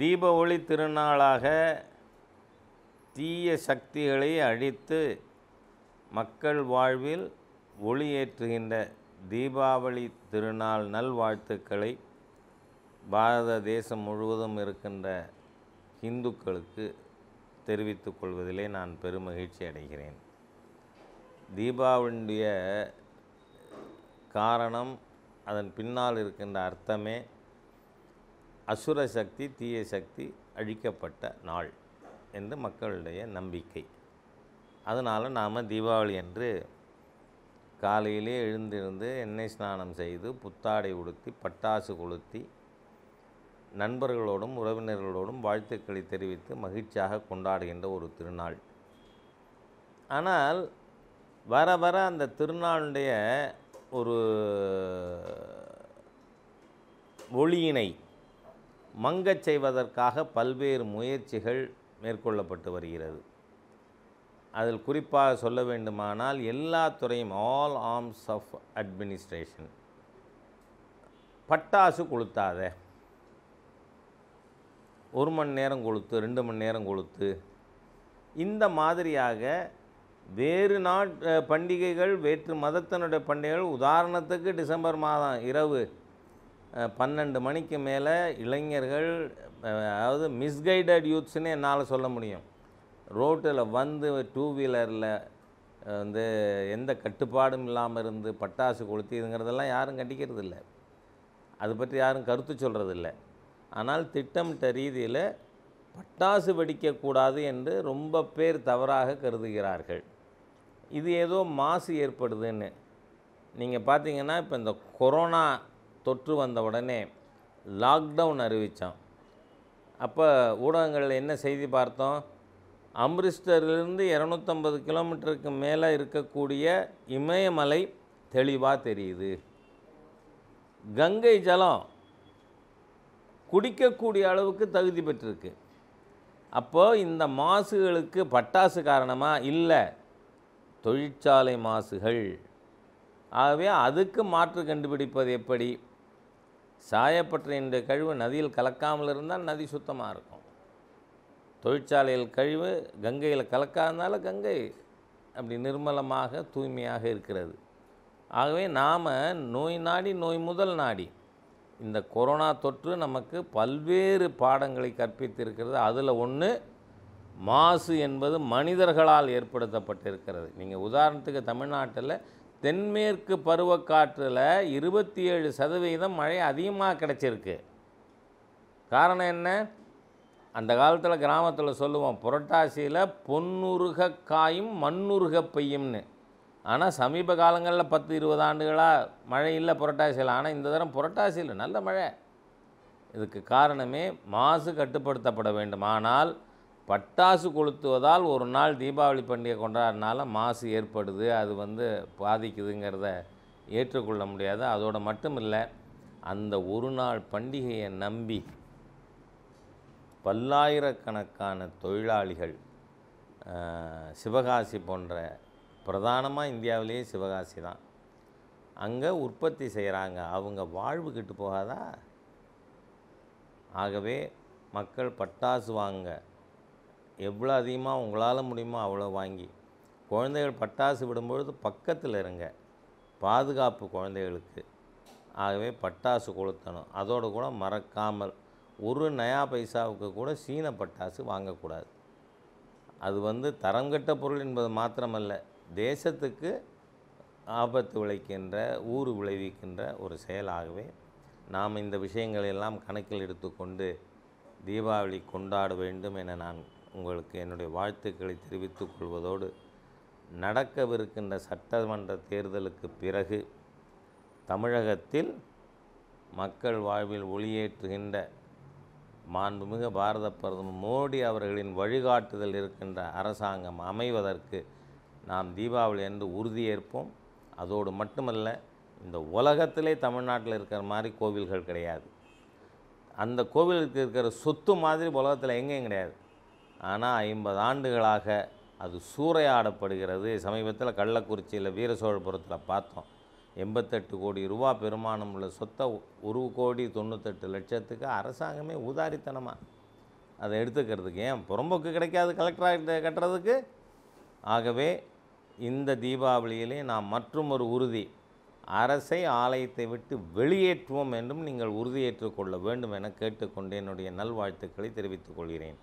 தீப ஒளி திருநாளாக தீய சக்திகளை அழித்து மக்கள் வாழ்வில் ஒளியேற்றுகின்ற தீபாவளி திருநாள் நல்வாழ்த்துக்களை பாரத தேசம் முழுவதும் இருக்கின்ற இந்துக்களுக்கு தெரிவித்துக் கொள்வதிலே நான் பெருமகிழ்ச்சி அடைகிறேன் தீபாவளியுடைய காரணம் அதன் பின்னால் இருக்கின்ற அர்த்தமே அசுர சக்தி தீய சக்தி அழிக்கப்பட்ட நாள் என்று மக்களுடைய நம்பிக்கை அதனால் நாம் தீபாவளி என்று காலையிலே எழுந்திருந்து எண்ணெய் ஸ்நானம் செய்து புத்தாடை உடுத்தி பட்டாசு கொளுத்தி நண்பர்களோடும் உறவினர்களோடும் வாழ்த்துக்களை தெரிவித்து மகிழ்ச்சியாக கொண்டாடுகின்ற ஒரு திருநாள் ஆனால் வர வர அந்த திருநாளுடைய ஒரு ஒளியினை மங்கச் செய்வதற்காக பல்வேறு முயற்சிகள் மேற்கொள்ளப்பட்டு வருகிறது அதில் குறிப்பாக சொல்ல வேண்டுமானால் எல்லா துறையும் ஆல் ஆர்ம்ஸ் ஆஃப் அட்மினிஸ்ட்ரேஷன் பட்டாசு கொளுத்தாத ஒரு மணி நேரம் கொளுத்து ரெண்டு மணி நேரம் கொளுத்து இந்த மாதிரியாக வேறு நாட் பண்டிகைகள் வேற்று மதத்தினுடைய பண்டிகைகள் உதாரணத்துக்கு டிசம்பர் மாதம் இரவு பன்னெண்டு மணிக்கு மேலே இளைஞர்கள் அதாவது மிஸ்கைடட் யூத்ஸ்னே என்னால் சொல்ல முடியும் ரோட்டில் வந்து டூ வீலரில் வந்து எந்த கட்டுப்பாடும் இல்லாமல் இருந்து பட்டாசு கொளுத்தி இதுங்கிறதெல்லாம் யாரும் கண்டிக்கிறது இல்லை அது பற்றி யாரும் கருத்து சொல்கிறது இல்லை ஆனால் திட்டமிட்ட ரீதியில் பட்டாசு வெடிக்கக்கூடாது என்று ரொம்ப பேர் தவறாக கருதுகிறார்கள் இது ஏதோ மாசு ஏற்படுதுன்னு நீங்கள் பார்த்தீங்கன்னா இப்போ இந்த கொரோனா தொற்று வந்த உடனே லாக்டவுன் அறிவித்தான் அப்போ ஊடகங்களில் என்ன செய்தி பார்த்தோம் அம்ரிஸ்டர்லேருந்து இரநூத்தம்பது கிலோமீட்டருக்கு மேலே இருக்கக்கூடிய இமயமலை தெளிவாக தெரியுது கங்கை ஜலம் குடிக்கக்கூடிய அளவுக்கு தகுதி பெற்றிருக்கு அப்போது இந்த மாசுகளுக்கு பட்டாசு காரணமாக இல்லை தொழிற்சாலை மாசுகள் ஆகவே அதுக்கு மாற்று கண்டுபிடிப்பது எப்படி சாயப்பட்ட இந்த கழிவு நதியில் கலக்காமல் இருந்தால் நதி சுத்தமாக இருக்கும் தொழிற்சாலையில் கழிவு கங்கையில் கலக்காதனால கங்கை அப்படி நிர்மலமாக தூய்மையாக இருக்கிறது ஆகவே நாம் நோய் நாடி நோய் முதல் நாடி இந்த கொரோனா தொற்று நமக்கு பல்வேறு பாடங்களை கற்பித்திருக்கிறது அதில் ஒன்று மாசு என்பது மனிதர்களால் ஏற்படுத்தப்பட்டிருக்கிறது நீங்கள் உதாரணத்துக்கு தமிழ்நாட்டில் தென்மேற்கு பருவக்காற்றில் இருபத்தி ஏழு சதவீதம் மழை அதிகமாக கிடச்சிருக்கு காரணம் என்ன அந்த காலத்தில் கிராமத்தில் சொல்லுவோம் புரட்டாசியில் பொன்னுருக காயும் மண்ணுருக பெய்யும்னு ஆனால் சமீப காலங்களில் பத்து இருபது ஆண்டுகளாக மழை இல்லை புரட்டாசியில் ஆனால் இந்த தரம் புரட்டாசியில் நல்ல மழை இதுக்கு காரணமே மாசு கட்டுப்படுத்தப்பட வேண்டும் ஆனால் பட்டாசு கொளுத்துவதால் ஒரு நாள் தீபாவளி பண்டிகை கொண்டாடினால மாசு ஏற்படுது அது வந்து பாதிக்குதுங்கிறத ஏற்றுக்கொள்ள முடியாது அதோடு மட்டும் இல்லை அந்த ஒரு நாள் பண்டிகையை நம்பி பல்லாயிரக்கணக்கான தொழிலாளிகள் சிவகாசி போன்ற பிரதானமாக இந்தியாவிலேயே சிவகாசி தான் அங்கே உற்பத்தி செய்கிறாங்க அவங்க வாழ்வு கெட்டு போகாதா ஆகவே மக்கள் பட்டாசு வாங்க எவ்வளோ அதிகமாக உங்களால் முடியுமோ அவ்வளோ வாங்கி குழந்தைகள் பட்டாசு விடும்பொழுது பக்கத்தில் இருங்க பாதுகாப்பு குழந்தைகளுக்கு ஆகவே பட்டாசு கொளுத்தணும் அதோடு கூட மறக்காமல் ஒரு நயா பைசாவுக்கு கூட சீன பட்டாசு வாங்கக்கூடாது அது வந்து தரம் கெட்ட பொருள் என்பது மாத்திரமல்ல தேசத்துக்கு ஆபத்து விளைக்கின்ற ஊர் விளைவிக்கின்ற ஒரு செயலாகவே நாம் இந்த விஷயங்களையெல்லாம் கணக்கில் எடுத்துக்கொண்டு தீபாவளி கொண்டாட வேண்டும் என நான் உங்களுக்கு என்னுடைய வாழ்த்துக்களை தெரிவித்துக் கொள்வதோடு நடக்கவிருக்கின்ற சட்டமன்ற தேர்தலுக்கு பிறகு தமிழகத்தில் மக்கள் வாழ்வில் ஒளியேற்றுகின்ற மாண்புமிகு பாரத பிரதமர் மோடி அவர்களின் வழிகாட்டுதல் இருக்கின்ற அரசாங்கம் அமைவதற்கு நாம் தீபாவளி என்று உறுதியேற்போம் அதோடு மட்டுமல்ல இந்த உலகத்திலே தமிழ்நாட்டில் இருக்கிற மாதிரி கோவில்கள் கிடையாது அந்த கோவிலுக்கு இருக்கிற சொத்து மாதிரி உலகத்தில் எங்கேயும் கிடையாது ஆனால் ஐம்பது ஆண்டுகளாக அது சூறையாடப்படுகிறது சமீபத்தில் கள்ளக்குறிச்சியில் வீரசோழபுரத்தில் பார்த்தோம் எண்பத்தெட்டு கோடி ரூபா பெருமானம் உள்ள சொத்தை ஒரு கோடி தொண்ணூத்தெட்டு லட்சத்துக்கு அரசாங்கமே உதாரித்தனமாக அதை எடுத்துக்கிறதுக்கு ஏன் புறம்போக்கு கிடைக்காது கலெக்டராகிட்ட கட்டுறதுக்கு ஆகவே இந்த தீபாவளியிலே நாம் மற்றும் ஒரு உறுதி அரசை ஆலயத்தை விட்டு வெளியேற்றுவோம் என்றும் நீங்கள் உறுதியேற்றுக்கொள்ள வேண்டும் என கேட்டுக்கொண்டு என்னுடைய நல்வாழ்த்துக்களை தெரிவித்துக் கொள்கிறேன்